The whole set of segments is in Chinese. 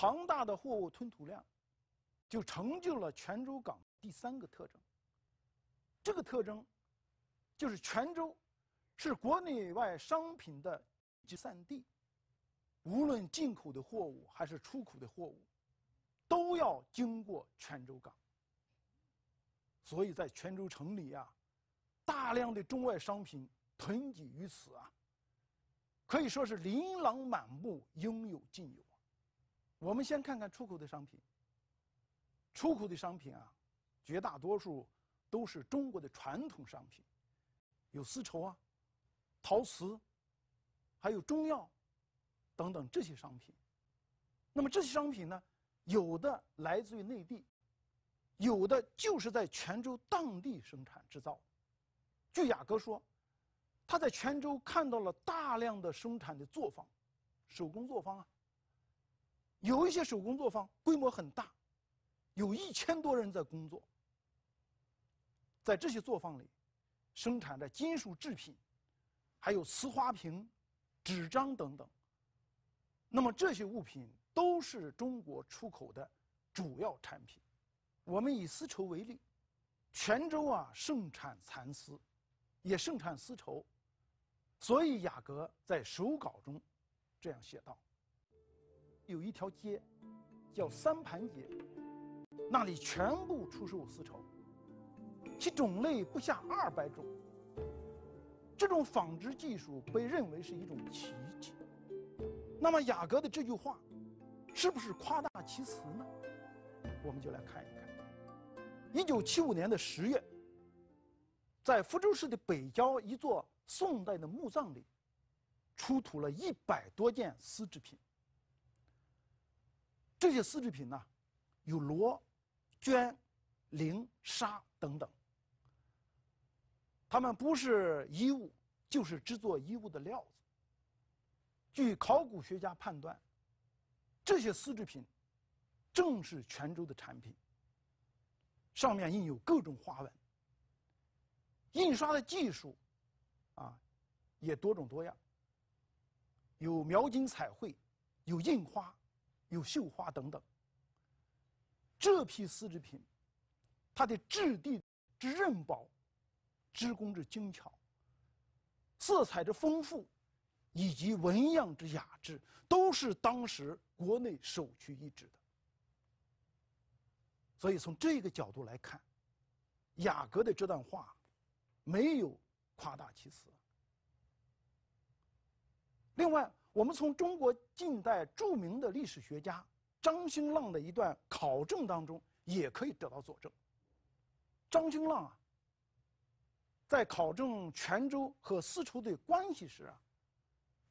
庞大的货物吞吐量，就成就了泉州港第三个特征。这个特征，就是泉州是国内外商品的集散地，无论进口的货物还是出口的货物，都要经过泉州港。所以在泉州城里啊，大量的中外商品囤积于此啊，可以说是琳琅满目，应有尽有。我们先看看出口的商品。出口的商品啊，绝大多数都是中国的传统商品，有丝绸啊、陶瓷，还有中药等等这些商品。那么这些商品呢，有的来自于内地，有的就是在泉州当地生产制造。据雅阁说，他在泉州看到了大量的生产的作坊，手工作坊啊。有一些手工作坊规模很大，有一千多人在工作。在这些作坊里，生产着金属制品，还有瓷花瓶、纸张等等。那么这些物品都是中国出口的主要产品。我们以丝绸为例，泉州啊盛产蚕丝，也盛产丝绸，所以雅阁在手稿中这样写道。有一条街，叫三盘街，那里全部出售丝绸，其种类不下二百种。这种纺织技术被认为是一种奇迹。那么雅阁的这句话，是不是夸大其词呢？我们就来看一看。一九七五年的十月，在福州市的北郊一座宋代的墓葬里，出土了一百多件丝织品。这些丝织品呢，有罗、绢、绫、纱等等，它们不是衣物，就是制作衣物的料子。据考古学家判断，这些丝织品正是泉州的产品，上面印有各种花纹，印刷的技术啊，也多种多样，有描金彩绘，有印花。有绣花等等。这批丝织品，它的质地之韧薄，织工之精巧，色彩之丰富，以及纹样之雅致，都是当时国内首屈一指的。所以从这个角度来看，雅阁的这段话没有夸大其词。另外。我们从中国近代著名的历史学家张兴浪的一段考证当中，也可以得到佐证。张兴浪啊，在考证泉州和丝绸的关系时啊，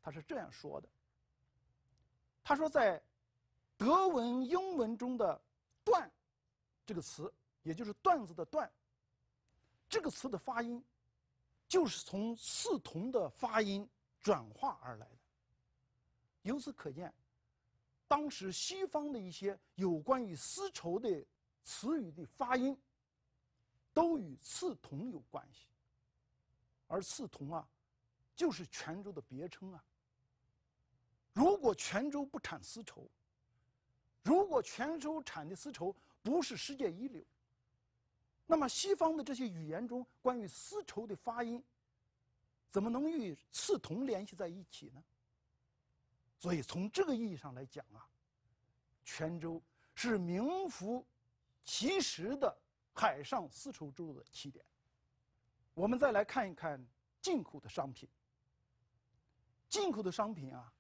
他是这样说的。他说，在德文、英文中的“段”这个词，也就是“段子”的“段”这个词的发音，就是从“四同的发音转化而来。的。”由此可见，当时西方的一些有关于丝绸的词语的发音，都与刺桐有关系。而刺桐啊，就是泉州的别称啊。如果泉州不产丝绸，如果泉州产的丝绸不是世界一流，那么西方的这些语言中关于丝绸的发音，怎么能与刺桐联系在一起呢？所以从这个意义上来讲啊，泉州是名副其实的海上丝绸之路的起点。我们再来看一看进口的商品。进口的商品啊，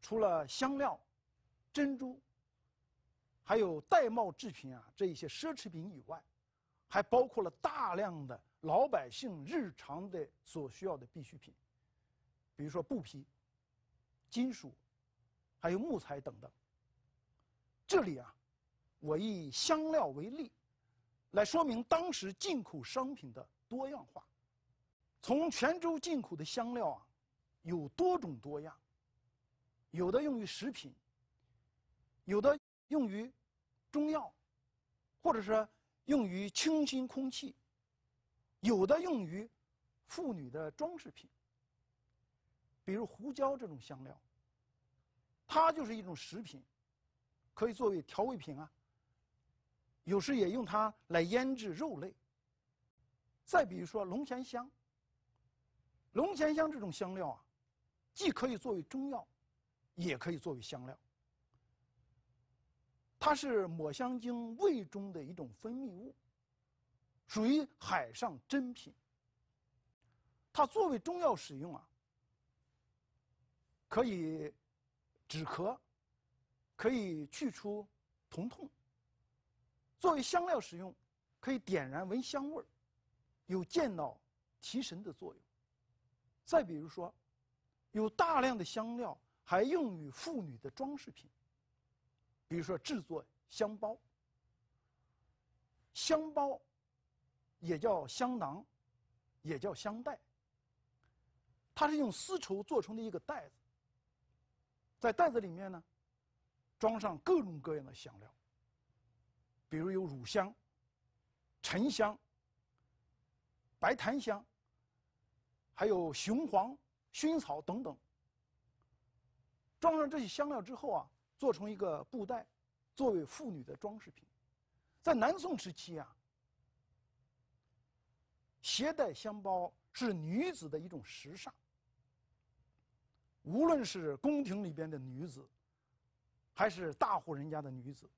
除了香料、珍珠，还有玳瑁制品啊这一些奢侈品以外，还包括了大量的老百姓日常的所需要的必需品，比如说布匹。金属，还有木材等等。这里啊，我以香料为例，来说明当时进口商品的多样化。从泉州进口的香料啊，有多种多样。有的用于食品，有的用于中药，或者说用于清新空气，有的用于妇女的装饰品。比如胡椒这种香料，它就是一种食品，可以作为调味品啊。有时也用它来腌制肉类。再比如说龙涎香。龙涎香这种香料啊，既可以作为中药，也可以作为香料。它是抹香鲸胃中的一种分泌物，属于海上珍品。它作为中药使用啊。可以止咳，可以去除疼痛。作为香料使用，可以点燃闻香味儿，有健脑提神的作用。再比如说，有大量的香料还用于妇女的装饰品，比如说制作香包。香包也叫香囊，也叫香袋，它是用丝绸做成的一个袋子。在袋子里面呢，装上各种各样的香料，比如有乳香、沉香、白檀香，还有雄黄、薰草等等。装上这些香料之后啊，做成一个布袋，作为妇女的装饰品。在南宋时期啊，携带香包是女子的一种时尚。无论是宫廷里边的女子，还是大户人家的女子，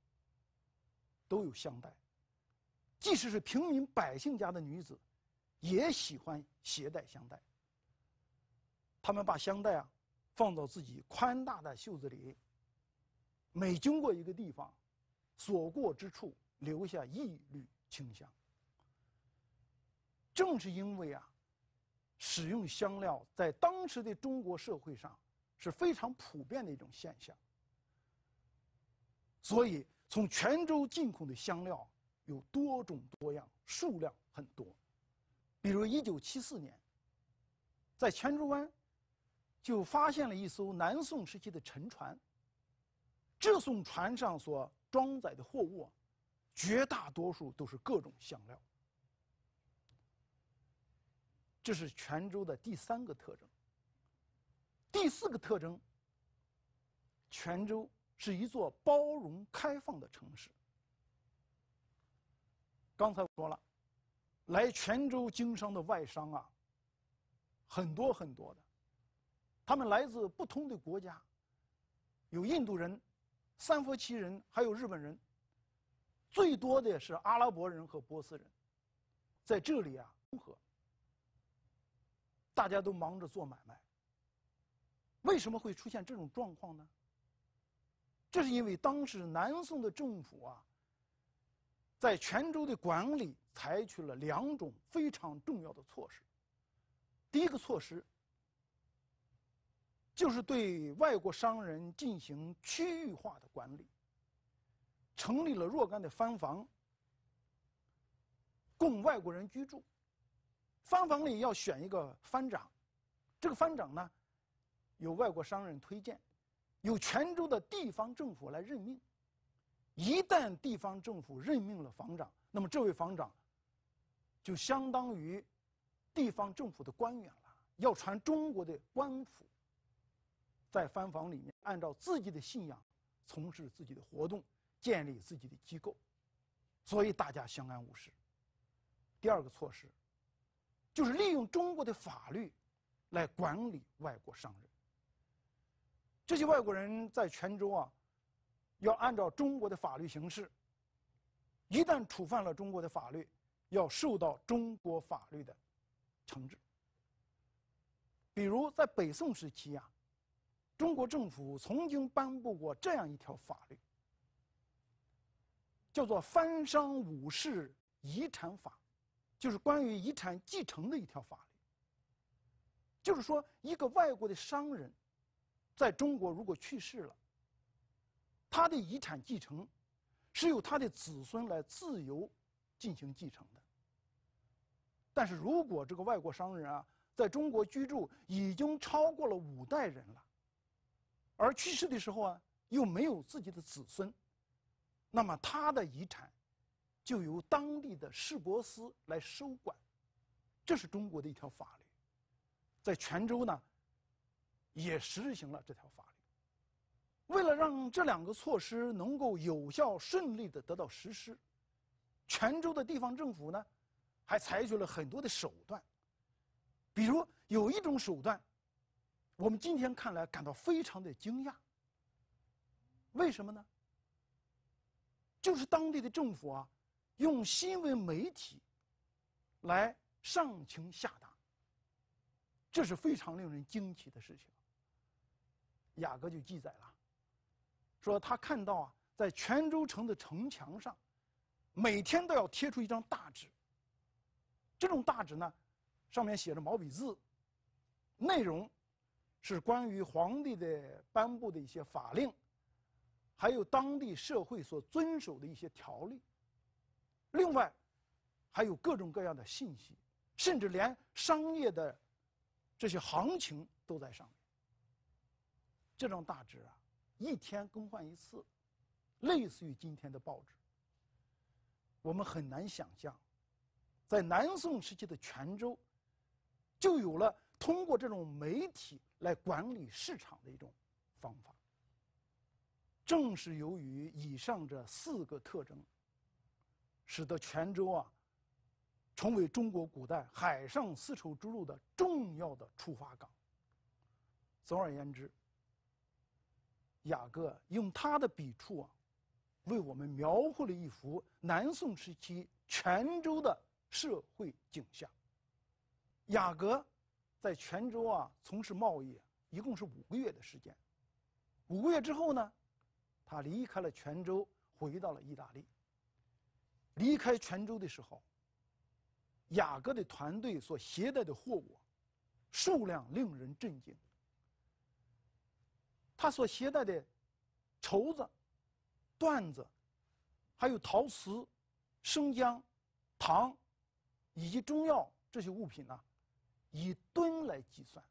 都有香袋。即使是平民百姓家的女子，也喜欢携带香袋。他们把香袋啊，放到自己宽大的袖子里。每经过一个地方，所过之处留下一缕清香。正是因为啊。使用香料在当时的中国社会上是非常普遍的一种现象，所以从泉州进口的香料有多种多样，数量很多。比如，一九七四年，在泉州湾就发现了一艘南宋时期的沉船。这艘船上所装载的货物，绝大多数都是各种香料。这是泉州的第三个特征。第四个特征，泉州是一座包容开放的城市。刚才说了，来泉州经商的外商啊，很多很多的，他们来自不同的国家，有印度人、三佛齐人，还有日本人。最多的是阿拉伯人和波斯人，在这里啊，融合。大家都忙着做买卖。为什么会出现这种状况呢？这是因为当时南宋的政府啊，在泉州的管理采取了两种非常重要的措施。第一个措施，就是对外国商人进行区域化的管理。成立了若干的番房，供外国人居住。方房里要选一个藩长，这个藩长呢，有外国商人推荐，由泉州的地方政府来任命。一旦地方政府任命了房长，那么这位房长就相当于地方政府的官员了，要传中国的官府在藩房里面按照自己的信仰从事自己的活动，建立自己的机构，所以大家相安无事。第二个措施。就是利用中国的法律来管理外国商人。这些外国人在泉州啊，要按照中国的法律行事。一旦触犯了中国的法律，要受到中国法律的惩治。比如在北宋时期啊，中国政府曾经颁布过这样一条法律，叫做《藩商五士遗产法》。就是关于遗产继承的一条法律，就是说，一个外国的商人，在中国如果去世了，他的遗产继承，是由他的子孙来自由进行继承的。但是如果这个外国商人啊，在中国居住已经超过了五代人了，而去世的时候啊，又没有自己的子孙，那么他的遗产。就由当地的市舶司来收管，这是中国的一条法律，在泉州呢，也实行了这条法律。为了让这两个措施能够有效顺利的得到实施，泉州的地方政府呢，还采取了很多的手段，比如有一种手段，我们今天看来感到非常的惊讶，为什么呢？就是当地的政府啊。用新闻媒体来上情下达，这是非常令人惊奇的事情。雅各就记载了，说他看到啊，在泉州城的城墙上，每天都要贴出一张大纸。这种大纸呢，上面写着毛笔字，内容是关于皇帝的颁布的一些法令，还有当地社会所遵守的一些条例。另外，还有各种各样的信息，甚至连商业的这些行情都在上面。这张大纸啊，一天更换一次，类似于今天的报纸。我们很难想象，在南宋时期的泉州，就有了通过这种媒体来管理市场的一种方法。正是由于以上这四个特征。使得泉州啊，成为中国古代海上丝绸之路的重要的出发港。总而言之，雅各用他的笔触啊，为我们描绘了一幅南宋时期泉州的社会景象。雅各在泉州啊从事贸易，一共是五个月的时间。五个月之后呢，他离开了泉州，回到了意大利。离开泉州的时候，雅各的团队所携带的货物数量令人震惊。他所携带的绸子、缎子，还有陶瓷、生姜、糖以及中药这些物品呢，以吨来计算。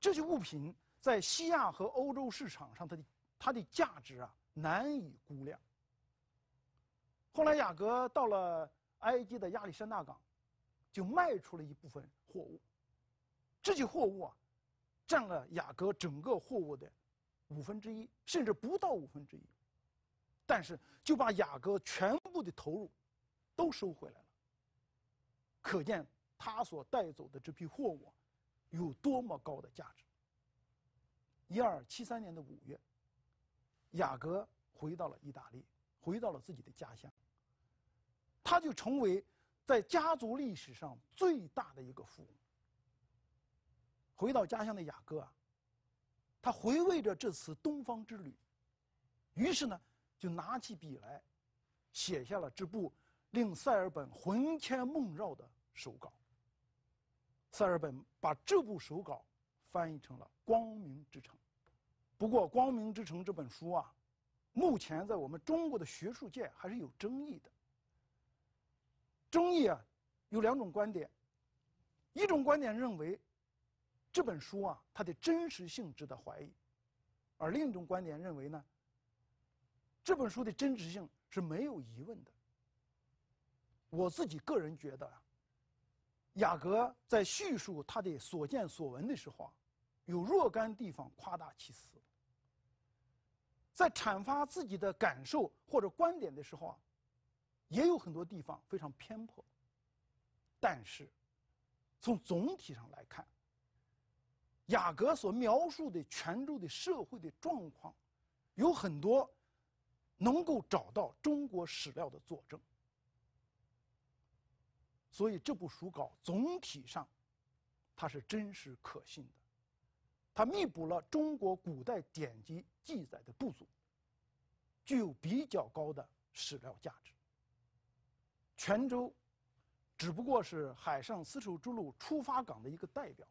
这些物品在西亚和欧洲市场上，它的它的价值啊，难以估量。后来，雅各到了埃及的亚历山大港，就卖出了一部分货物。这些货物啊，占了雅各整个货物的五分之一，甚至不到五分之一，但是就把雅各全部的投入都收回来了。可见他所带走的这批货物有多么高的价值。一二七三年的五月，雅各回到了意大利，回到了自己的家乡。他就成为在家族历史上最大的一个富翁。回到家乡的雅各啊，他回味着这次东方之旅，于是呢，就拿起笔来，写下了这部令塞尔本魂牵梦绕的手稿。塞尔本把这部手稿翻译成了《光明之城》，不过，《光明之城》这本书啊，目前在我们中国的学术界还是有争议的。争议啊，有两种观点。一种观点认为，这本书啊，它的真实性值得怀疑；而另一种观点认为呢，这本书的真实性是没有疑问的。我自己个人觉得啊，雅阁在叙述他的所见所闻的时候啊，有若干地方夸大其词；在阐发自己的感受或者观点的时候啊。也有很多地方非常偏颇，但是从总体上来看，雅各所描述的泉州的社会的状况，有很多能够找到中国史料的佐证，所以这部书稿总体上它是真实可信的，它弥补了中国古代典籍记载的不足，具有比较高的史料价值。泉州只不过是海上丝绸之路出发港的一个代表。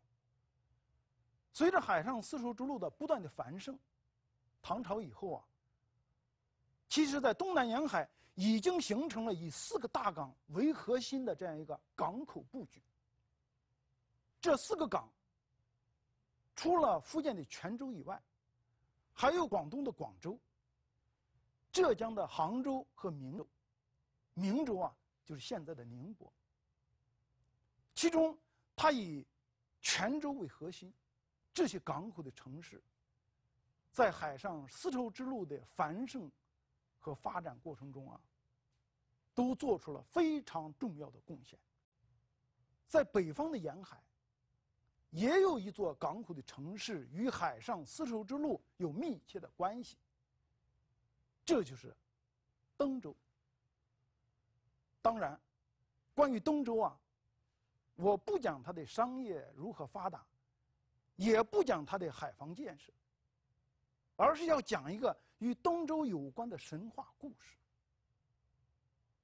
随着海上丝绸之路的不断的繁盛，唐朝以后啊，其实在东南沿海已经形成了以四个大港为核心的这样一个港口布局。这四个港，除了福建的泉州以外，还有广东的广州、浙江的杭州和明州，明州啊。就是现在的宁波，其中，它以泉州为核心，这些港口的城市，在海上丝绸之路的繁盛和发展过程中啊，都做出了非常重要的贡献。在北方的沿海，也有一座港口的城市与海上丝绸之路有密切的关系，这就是登州。当然，关于东周啊，我不讲它的商业如何发达，也不讲它的海防建设，而是要讲一个与东周有关的神话故事。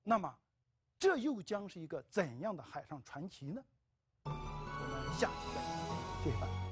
那么，这又将是一个怎样的海上传奇呢？我们下期再见，谢谢大家。